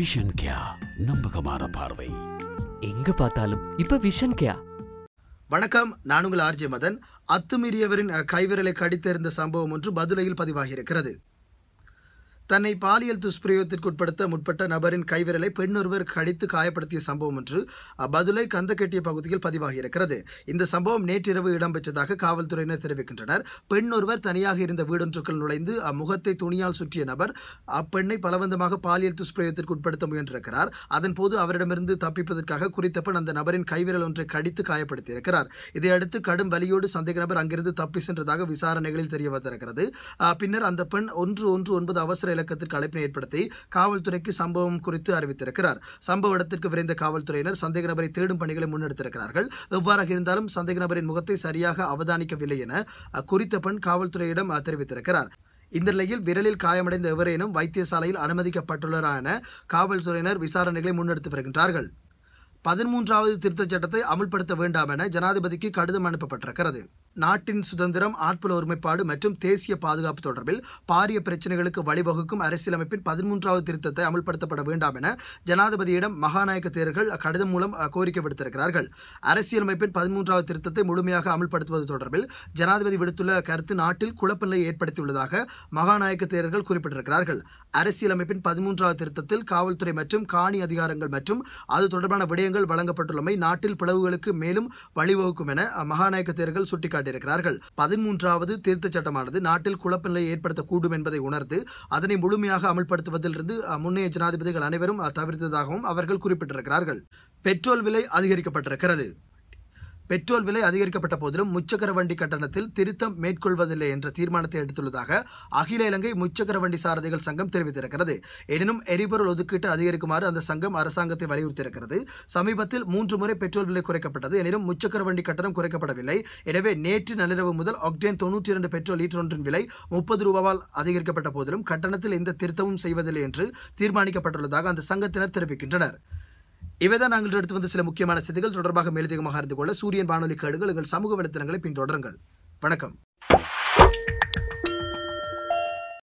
vision கியா நம்பகமான பார்வை எங்க பார்த்தாலும் இப்ப விஷன் கியா வணக்கம் நான் உங்கள் ஆர்ஜி மதன் அத்துமீறியவரின் கைவிரலை கடித்திருந்த சம்பவம் ஒன்று பதிலையில் பதிவாகியிருக்கிறது தன்னை பாலியல் உட்படுத்த முற்பட்ட நபரின் கைவிரலை பெண்ணொருவர் கடித்து காயப்படுத்திய சம்பவம் ஒன்று பதுலை கந்தக்கெட்டிய பகுதியில் பதிவாகியிருக்கிறது இந்த சம்பவம் நேற்றிரவு இடம்பெற்றதாக காவல்துறையினர் தெரிவிக்கின்றனர் பெண் ஒருவர் தனியாக இருந்த வீடொன்றுக்குள் நுழைந்து அம்முகத்தை துணியால் சுற்றிய நபர் அப்பெண்ணை பலவந்தமாக பாலியல் துஷ்பிரயோகத்திற்கு உட்படுத்த முயன்றிருக்கிறார் அதன்போது அவரிடமிருந்து தப்பிப்பதற்காக குறித்த பெண் அந்த நபரின் கைவிரல் ஒன்றை கடித்து காயப்படுத்தியிருக்கிறார் இதையடுத்து கடும் வலியோடு சந்தேக நபர் அங்கிருந்து தப்பி சென்றதாக விசாரணைகளில் தெரிய வந்திருக்கிறது பின்னர் அந்த பெண் ஒன்று ஒன்று ஒன்பது அவசர விளக்கத்திற்கு அழைப்பினை ஏற்படுத்தி காவல்துறைக்கு சம்பவம் குறித்து அறிவித்திருக்கிறார் சம்பவ இடத்திற்கு விரைந்த காவல்துறையினர் சந்தேக நபரை தேடும் பணிகளை முன்னெடுத்திருக்கிறார்கள் எவ்வாறாக இருந்தாலும் சந்தேக நபரின் முகத்தை சரியாக அவதானிக்கவில்லை என குறித்த பெண் காவல்துறையிடம் தெரிவித்திருக்கிறார் இந்த நிலையில் விரலில் காயமடைந்த எவரேனும் வைத்தியசாலையில் அனுமதிக்கப்பட்டுள்ளனர் என காவல்துறையினர் விசாரணைகளை முன்னெடுத்து வருகின்றார்கள் பதிமூன்றாவது திருத்தச் சட்டத்தை அமல்படுத்த வேண்டாம் என ஜனாதிபதிக்கு கடிதம் அனுப்பப்பட்டிருக்கிறது நாட்டின் சுதந்திரம் ஆட்புல ஒருமைப்பாடு மற்றும் தேசிய பாதுகாப்பு தொடர்பில் பாரிய பிரச்சனைகளுக்கு வழிவகுக்கும் அரசியலமைப்பின் பதிமூன்றாவது திருத்தத்தை அமல்படுத்தப்பட வேண்டாம் என ஜனாதிபதியிடம் மகாநாயக தேர்தல் கடிதம் மூலம் கோரிக்கை விடுத்திருக்கிறார்கள் அரசியலமைப்பின் பதிமூன்றாவது திருத்தத்தை முழுமையாக அமல்படுத்துவது தொடர்பில் ஜனாதிபதி விடுத்துள்ள கருத்து நாட்டில் குழப்பநிலை ஏற்படுத்தியுள்ளதாக மகாநாயக தேரர்கள் குறிப்பிட்டிருக்கிறார்கள் அரசியலமைப்பின் பதிமூன்றாவது திருத்தத்தில் காவல்துறை மற்றும் காணி அதிகாரங்கள் மற்றும் அது தொடர்பான விடயங்கள் வழங்கப்பட்டுள்ளமை நாட்டில் பிளவுகளுக்கு மேலும் வழிவகுக்கும் என மகாநாயக தேரர்கள் சுட்டிக்காட்டி சுட்டிக்காட்டியிருக்கிறார்கள் பதிமூன்றாவது திருத்த சட்டமானது நாட்டில் குழப்ப ஏற்படுத்தக்கூடும் என்பதை உணர்ந்து அதனை முழுமையாக அமல்படுத்துவதிலிருந்து முன்னைய ஜனாதிபதிகள் அனைவரும் தவிர்த்ததாகவும் அவர்கள் குறிப்பிட்டிருக்கிறார்கள் பெட்ரோல் விலை அதிகரிக்கப்பட்டிருக்கிறது பெட்ரோல் விலை அதிகரிக்கப்பட்ட போதிலும் முச்சக்கர வண்டி கட்டணத்தில் திருத்தம் மேற்கொள்வதில்லை என்ற தீர்மானத்தை எடுத்துள்ளதாக அகில இலங்கை முச்சக்கர வண்டி சாரதிகள் சங்கம் தெரிவித்திருக்கிறது எனினும் எரிபொருள் ஒதுக்கீட்டு அதிகரிக்குமாறு அந்த சங்கம் அரசாங்கத்தை வலியுறுத்தியிருக்கிறது சமீபத்தில் மூன்று முறை பெட்ரோல் விலை குறைக்கப்பட்டது எனினும் முச்சக்கர வண்டி கட்டணம் குறைக்கப்படவில்லை எனவே நேற்று நள்ளிரவு முதல் ஆக்டேன் தொன்னூற்றி இரண்டு பெட்ரோல் லீட்டர் ஒன்றின் விலை முப்பது ரூபாவால் அதிகரிக்கப்பட்ட போதிலும் கட்டணத்தில் எந்த திருத்தமும் செய்வதில்லை என்று தீர்மானிக்கப்பட்டுள்ளதாக அந்த சங்கத்தினர் தெரிவிக்கின்றனர் இவை தான் நாங்கள் எடுத்து வந்த சில முக்கியமான செய்திகள் தொடர்பாக மேலதிகமாக அறிந்து கொள்ள சூரியன் வானொலி கேடுகள் எங்கள் சமூக வலைத்தளங்களை பின்தொடருங்கள் வணக்கம்